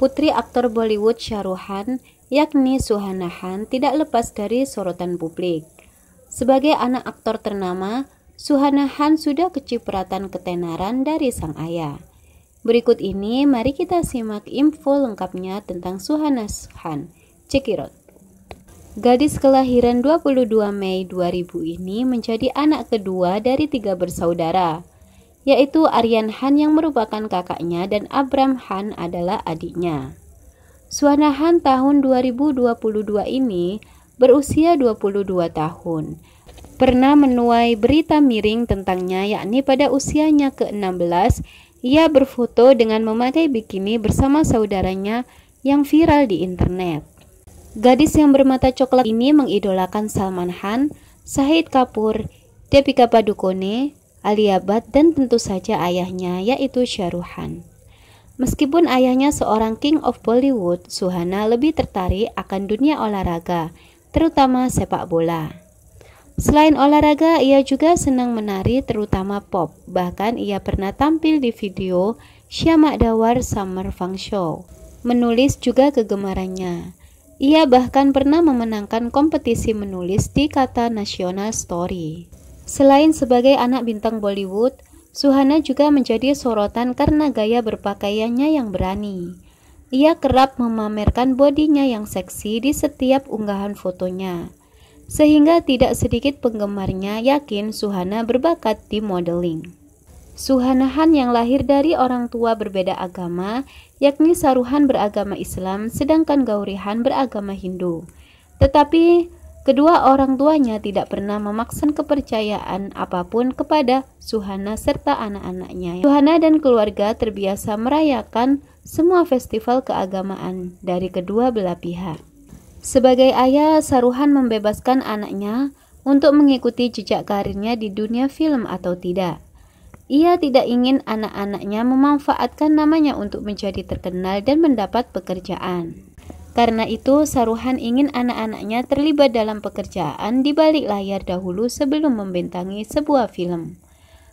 Putri aktor Bollywood Sharuhan, yakni Suhana Han, tidak lepas dari sorotan publik. Sebagai anak aktor ternama, Suhana Han sudah kecipratan ketenaran dari sang ayah. Berikut ini mari kita simak info lengkapnya tentang Suhana Han. Cekirot. Gadis kelahiran 22 Mei 2000 ini menjadi anak kedua dari tiga bersaudara yaitu Aryan Han yang merupakan kakaknya dan Abram Han adalah adiknya. Han tahun 2022 ini berusia 22 tahun. Pernah menuai berita miring tentangnya yakni pada usianya ke-16 ia berfoto dengan memakai bikini bersama saudaranya yang viral di internet. Gadis yang bermata coklat ini mengidolakan Salman Khan, Shahid Kapoor, Deepika Padukone, Aliabad dan tentu saja ayahnya yaitu Syaruhan. Meskipun ayahnya seorang King of Bollywood, Suhana lebih tertarik akan dunia olahraga, terutama sepak bola. Selain olahraga, ia juga senang menari terutama pop, bahkan ia pernah tampil di video Syamak Dawar Summer Fang Show. Menulis juga kegemarannya. Ia bahkan pernah memenangkan kompetisi menulis di kata National Story. Selain sebagai anak bintang Bollywood, Suhana juga menjadi sorotan karena gaya berpakaiannya yang berani. Ia kerap memamerkan bodinya yang seksi di setiap unggahan fotonya, sehingga tidak sedikit penggemarnya yakin Suhana berbakat di modeling. Suhana Han yang lahir dari orang tua berbeda agama, yakni Saruhan beragama Islam sedangkan Gaurihan beragama Hindu. Tetapi Kedua orang tuanya tidak pernah memaksan kepercayaan apapun kepada Suhana serta anak-anaknya. Suhana dan keluarga terbiasa merayakan semua festival keagamaan dari kedua belah pihak. Sebagai ayah, Saruhan membebaskan anaknya untuk mengikuti jejak karirnya di dunia film atau tidak. Ia tidak ingin anak-anaknya memanfaatkan namanya untuk menjadi terkenal dan mendapat pekerjaan. Karena itu, Saruhan ingin anak-anaknya terlibat dalam pekerjaan di balik layar dahulu sebelum membintangi sebuah film.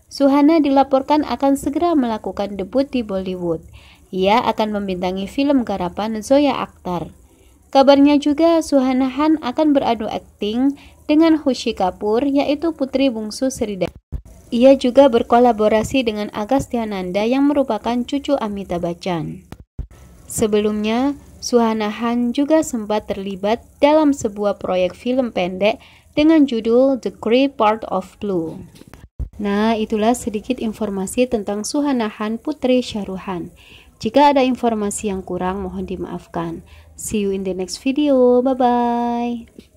Suhana dilaporkan akan segera melakukan debut di Bollywood. Ia akan membintangi film garapan Zoya Akhtar. Kabarnya juga Suhana Han akan beradu akting dengan Hushi Kapoor yaitu putri bungsu Sridhar. Ia juga berkolaborasi dengan Agastya Nanda yang merupakan cucu Amitabh Bachchan. Sebelumnya, Suhanahan juga sempat terlibat dalam sebuah proyek film pendek dengan judul The Grey Part of Blue. Nah, itulah sedikit informasi tentang Suhanahan Putri Syaruhan. Jika ada informasi yang kurang, mohon dimaafkan. See you in the next video. Bye-bye.